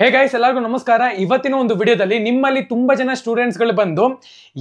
hey guys ಎಲ್ಲರಿಗೂ ನಮಸ್ಕಾರ ಇವತ್ತಿನ ಒಂದು ವಿಡಿಯೋದಲ್ಲಿ ನಿಮ್ಮಲ್ಲಿ ತುಂಬಾ ಜನ ಸ್ಟೂಡೆಂಟ್ಸ್ ಗಳು ಬಂದು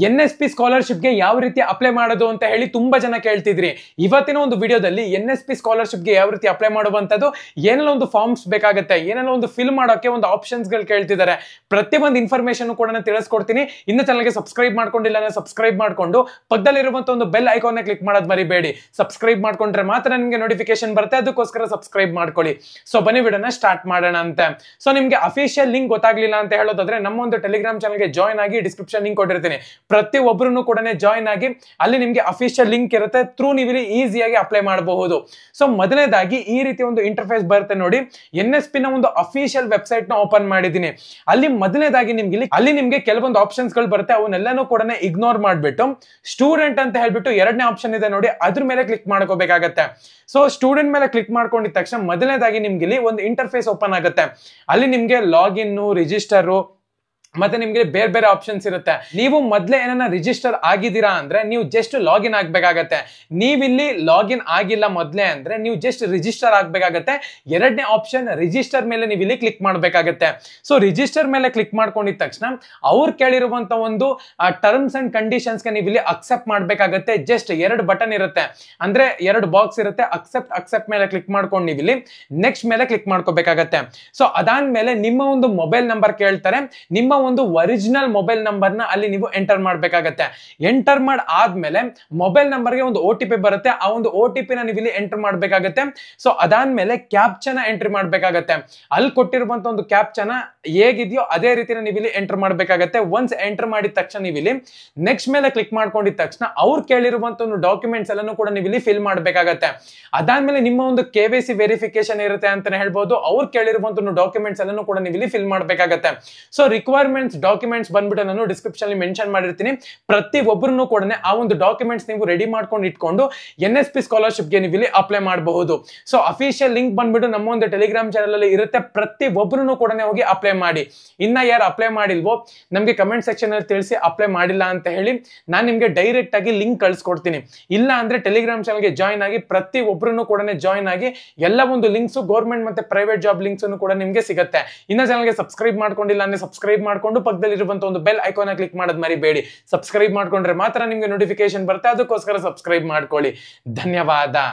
ಎನ್ ಎಸ್ ಪಿ ಸ್ಕಾಲರ್ಶಿಪ್ ಗೆ ಯಾವ ರೀತಿ ಅಪ್ಲೈ ಮಾಡೋದು ಅಂತ ಹೇಳಿ ತುಂಬಾ ಜನ ಕೇಳ್ತಿದ್ರಿ ಇವತ್ತಿನ ಒಂದು ವಿಡಿಯೋದಲ್ಲಿ ಎನ್ ಎಸ್ ಪಿ ಸ್ಕಾಲರ್ಶಿಪ್ ಗೆ ಯಾವ ರೀತಿ ಅಪ್ಲೈ ಮಾಡುವಂತದ್ದು ಏನೆಲ್ಲ ಒಂದು ಫಾರ್ಮ್ಸ್ ಬೇಕಾಗುತ್ತೆ ಏನೆಲ್ಲ ಒಂದು ಫಿಲ್ ಮಾಡೋಕೆ ಒಂದು ಆಪ್ಷನ್ಸ್ ಗಳು ಕೇಳ್ತಿದ್ದಾರೆ ಪ್ರತಿ ಒಂದು ಇನ್ಫಾರ್ಮೇಶನ್ ಕೂಡ ನಾನು ತಿಳಿಸ್ಕೊಡ್ತೀನಿ ಇನ್ನು ಚಾನಲ್ಗೆ ಸಬ್ಸ್ಕ್ರೈಬ್ ಮಾಡ್ಕೊಂಡಿಲ್ಲ ಅಂದ್ರೆ ಸಬ್ಸ್ಕ್ರೈಬ್ ಮಾಡ್ಕೊಂಡು ಪಕ್ಕದಲ್ಲಿರುವಂಥ ಒಂದು ಬೆಲ್ ಐಕಾನ್ ಕ್ಲಿಕ್ ಮಾಡೋದು ಮರಿಬೇಡಿ ಸಬ್ಸ್ಕ್ರೈಬ್ ಮಾಡ್ಕೊಂಡ್ರೆ ಮಾತ್ರ ನಿಮಗೆ ನೋಟಿಫಿಕೇಶನ್ ಬರುತ್ತೆ ಅದಕ್ಕೋಸ್ಕರ ಸಬ್ಸ್ಕ್ರೈಬ್ ಮಾಡ್ಕೊಳ್ಳಿ ಸೊ ಬನ್ನಿ ವಿಡಿಯೋನ ಸ್ಟಾರ್ಟ್ ಮಾಡೋಣ ಅಂತ ಸೊ ನಿಮಗೆ ಅಫಿಷಿಯಲ್ ಲಿಂಕ್ ಗೊತ್ತಾಗ್ಲಿಲ್ಲ ಅಂತ ಹೇಳೋದಾದ್ರೆ ನಮ್ಮ ಒಂದು ಟೆಲಿಗ್ರಾಮ್ ಚಾನಲ್ಗೆ ಜಾಯ್ನ್ ಆಗಿ ಡಿಸ್ಕ್ರಿಪ್ಷನ್ ಲಿಂಕ್ ಕೊಟ್ಟಿರ್ತೀನಿ ಪ್ರತಿ ಒಬ್ಬರು ಕೂಡ ಜಾಯ್ನ್ ಆಗಿ ಅಲ್ಲಿ ನಿಮಗೆ ಅಫಿಷಿಯಲ್ ಲಿಂಕ್ ಇರುತ್ತೆ ಥ್ರೂ ನೀವು ಇಲ್ಲಿ ಈಸಿಯಾಗಿ ಅಪ್ಲೈ ಮಾಡಬಹುದು ಸೊ ಮೊದಲನೇದಾಗಿ ಈ ರೀತಿ ಒಂದು ಇಂಟರ್ಫೇಸ್ ಬರುತ್ತೆ ನೋಡಿ ಎನ್ ಎಸ್ ಪಿನ ನ ಒಂದು ಅಫಿಷಿಯಲ್ ವೆಬ್ಸೈಟ್ ನ ಓಪನ್ ಮಾಡಿದ್ದೀನಿ ಅಲ್ಲಿ ಮೊದಲನೇದಾಗಿ ನಿಮ್ಗೆ ಇಲ್ಲಿ ಅಲ್ಲಿ ನಿಮಗೆ ಕೆಲವೊಂದು ಆಪ್ಷನ್ಸ್ ಗಳು ಬರುತ್ತೆ ಅವನ್ನೆಲ್ಲನೂ ಕೂಡ ಇಗ್ನೋರ್ ಮಾಡಿಬಿಟ್ಟು ಸ್ಟೂಡೆಂಟ್ ಅಂತ ಹೇಳ್ಬಿಟ್ಟು ಎರಡನೇ ಆಪ್ಷನ್ ಇದೆ ನೋಡಿ ಅದ್ರ ಮೇಲೆ ಕ್ಲಿಕ್ ಮಾಡ್ಕೋಬೇಕಾಗತ್ತೆ ಸೊ ಸ್ಟೂಡೆಂಟ್ ಮೇಲೆ ಕ್ಲಿಕ್ ಮಾಡ್ಕೊಂಡಿದ ತಕ್ಷಣ ಮೊದಲನೇದಾಗಿ ನಿಮ್ಗೆ ಇಲ್ಲಿ ಒಂದು ಇಂಟರ್ಫೇಸ್ ಓಪನ್ ಆಗುತ್ತೆ ಅಲ್ಲಿ ನಿಮ್ಗೆ ಲಾಗಿನ್ ರಿಜಿಸ್ಟರು ಮತ್ತೆ ನಿಮಗೆ ಬೇರೆ ಬೇರೆ ಆಪ್ಷನ್ಸ್ ಇರುತ್ತೆ ನೀವು ಮೊದಲೇ ಏನನ್ನ ರಿಜಿಸ್ಟರ್ ಆಗಿದ್ದೀರಾ ಅಂದ್ರೆ ನೀವು ಜಸ್ಟ್ ಲಾಗಿನ್ ಆಗಬೇಕಾಗತ್ತೆ ನೀವಿಲ್ಲಿ ಲಾಗಿನ್ ಆಗಿಲ್ಲ ಮೊದಲೇ ಅಂದ್ರೆ ನೀವು ಜಸ್ಟ್ ರಿಜಿಸ್ಟರ್ ಆಗ್ಬೇಕಾಗತ್ತೆ ಎರಡನೇ ಆಪ್ಷನ್ ರಿಜಿಸ್ಟರ್ ಮೇಲೆ ನೀವು ಇಲ್ಲಿ ಕ್ಲಿಕ್ ಮಾಡಬೇಕಾಗತ್ತೆ ಸೊ ರಿಜಿಸ್ಟರ್ ಮೇಲೆ ಕ್ಲಿಕ್ ಮಾಡ್ಕೊಂಡಿದ ತಕ್ಷಣ ಅವ್ರು ಕೇಳಿರುವಂತ ಒಂದು ಟರ್ಮ್ಸ್ ಅಂಡ್ ಕಂಡೀಷನ್ಸ್ಗೆ ನೀವು ಇಲ್ಲಿ ಅಕ್ಸೆಪ್ಟ್ ಮಾಡ್ಬೇಕಾಗತ್ತೆ ಜಸ್ಟ್ ಎರಡು ಬಟನ್ ಇರುತ್ತೆ ಅಂದ್ರೆ ಎರಡು ಬಾಕ್ಸ್ ಇರುತ್ತೆ ಅಕ್ಸೆಪ್ಟ್ ಅಕ್ಸೆಪ್ಟ್ ಮೇಲೆ ಕ್ಲಿಕ್ ಮಾಡ್ಕೊಂಡು ನೀವು ಇಲ್ಲಿ ನೆಕ್ಸ್ಟ್ ಮೇಲೆ ಕ್ಲಿಕ್ ಮಾಡ್ಕೋಬೇಕಾಗತ್ತೆ ಸೊ ಅದಾದ್ಮೇಲೆ ನಿಮ್ಮ ಒಂದು ಮೊಬೈಲ್ ನಂಬರ್ ಕೇಳ್ತಾರೆ ನಿಮ್ಮ ಒಂದು ಒರಿಜಿನಲ್ ಮೊಬೈಲ್ ನಂಬರ್ನ ಅಲ್ಲಿ ನೀವು ಎಂಟರ್ ಮಾಡಬೇಕಾಗತ್ತೆ ಎಂಟರ್ ಮಾಡಿ ಆದ್ಮೇಲೆ ಮೊಬೈಲ್ ಗೆ ಒಂದು ಓ ಟಿ ಪಿ ಬರುತ್ತೆ ಆ ಒಂದು ಓ ಟಿ ಪಿನ ನೀವು ಇಲ್ಲಿ ಎಂಟರ್ ಮಾಡಬೇಕಾಗತ್ತೆ ಸೊ ಅದಾದ್ಮೇಲೆ ಕ್ಯಾಪ್ಚನ ಎಂಟ್ರಿ ಮಾಡಬೇಕಾಗತ್ತೆ ಅಲ್ಲಿ ಕೊಟ್ಟಿರುವಂತ ಒಂದು ಕ್ಯಾಪ್ಚನ ಹೇಗಿದೆಯೋ ಅದೇ ರೀತಿ ನೀವು ಇಲ್ಲಿ ಎಂಟರ್ ಮಾಡಬೇಕಾಗತ್ತೆ ಒನ್ಸ್ ಎಂಟರ್ ಮಾಡಿದ ತಕ್ಷಣ ನೀವು ಇಲ್ಲಿ ನೆಕ್ಸ್ಟ್ ಮೇಲೆ ಕ್ಲಿಕ್ ಮಾಡ್ಕೊಂಡಿದ ತಕ್ಷಣ ಅವ್ರು ಕೇಳಿರುವಂತ ಒಂದು ಡಾಕ್ಯುಮೆಂಟ್ಸ್ ಎಲ್ಲಾನು ಕೂಡ ನೀವು ಇಲ್ಲಿ ಫಿಲ್ ಮಾಡಬೇಕಾಗತ್ತೆ ಅದಾದ್ಮೇಲೆ ನಿಮ್ಮ ಒಂದು ಕೆ ವಿ ಸಿ ವೆರಿಫಿಕೇಶನ್ ಇರುತ್ತೆ ಅಂತಾನೆ ಹೇಳ್ಬೋದು ಅವ್ರು ಕೇಳಿರುವಂತ ಡಾಕ್ಯುಮೆಂಟ್ಸ್ ಎಲ್ಲಾನು ಕೂಡ ನೀವು ಇಲ್ಲಿ ಫಿಲ್ ಮಾಡಬೇಕಾಗತ್ತೆ ಸೊ ರಿಕ್ವೈರ್ ರಿಕ್ವೈರ್ಮೆಂಟ್ಸ್ ಡಾಕ್ಯುಮೆಂಟ್ಸ್ ಬಂದ್ಬಿಟ್ಟು ನಾನು ಡಿಸ್ಕ್ರಿಪ್ಷನ್ ಮೆನ್ಷನ್ ಮಾಡಿರ್ತೀನಿ ಪ್ರತಿ ಒಬ್ಬರನ್ನು ಕೂಡ ಆ ಒಂದು ಡಾಕ್ಯುಮೆಂಟ್ಸ್ ನೀವು ರೆಡಿ ಮಾಡ್ಕೊಂಡು ಇಟ್ಕೊಂಡು ಎನ್ ಎಸ್ ಪಿ ಸ್ಕಾಲರ್ಶಿಪ್ ಗೆ ನೀವು ಇಲ್ಲಿ ಅಪ್ಲೈ ಮಾಡಬಹುದು ಸೊ ಅಫಿಷಿಯಲ್ ಲಿಂಕ್ ಬಂದ್ಬಿಟ್ಟು ನಮ್ಮ ಒಂದು ಟೆಲಿಗ್ರಾಮ್ ಚಾನಲ್ ಅಲ್ಲಿ ಇರುತ್ತೆ ಪ್ರತಿ ಒಬ್ಬರನ್ನು ಕೂಡ ಹೋಗಿ ಅಪ್ಲೈ ಮಾಡಿ ಇನ್ನ ಯಾರು ಅಪ್ಲೈ ಮಾಡಿಲ್ವೋ ನಮಗೆ ಕಮೆಂಟ್ ಸೆಕ್ಷನ್ ಅಲ್ಲಿ ತಿಳಿಸಿ ಅಪ್ಲೈ ಮಾಡಿಲ್ಲ ಅಂತ ಹೇಳಿ ನಾನು ನಿಮಗೆ ಡೈರೆಕ್ಟ್ ಆಗಿ ಲಿಂಕ್ ಕಳಿಸ್ಕೊಡ್ತೀನಿ ಇಲ್ಲ ಅಂದ್ರೆ ಟೆಲಿಗ್ರಾಮ್ ಚಾನಲ್ಗೆ ಜಾಯ್ನ್ ಆಗಿ ಪ್ರತಿ ಒಬ್ಬರನ್ನು ಕೂಡ ಜಾಯ್ನ್ ಆಗಿ ಎಲ್ಲ ಒಂದು ಲಿಂಕ್ಸ್ ಗೌರ್ಮೆಂಟ್ ಮತ್ತೆ ಪ್ರೈವೇಟ್ ಜಾಬ್ ಲಿಂಕ್ಸ್ ಕೂಡ ನಿಮಗೆ ಸಿಗುತ್ತೆ ಇನ್ನ ಚಾನಲ್ಗೆ ಸಬ್ಸ್ಕ್ರೈಬ್ ಮಾಡ್ಕೊಂಡಿಲ್ಲ ಅಂದ್ರೆ ಸಬ್ಸ್ಕ್ರೈಬ್ ಪಕ್ಕದಲ್ಲಿ ಪಕ್ಕದಲ್ಲಿರುವಂತ ಒಂದು ಬೆಲ್ ಐಕಾನ್ ಕ್ಲಿಕ್ ಮಾಡೋದು ಮರಿಬೇಡಿ ಸಬ್ಸ್ಕ್ರೈಬ್ ಮಾಡ್ಕೊಂಡ್ರೆ ಮಾತ್ರ ನಿಮಗೆ ನೋಟಿಫಿಕೇಶನ್ ಬರುತ್ತೆ ಅದಕ್ಕೋಸ್ಕರ ಸಬ್ಸ್ಕ್ರೈಬ್ ಮಾಡ್ಕೊಳ್ಳಿ ಧನ್ಯವಾದ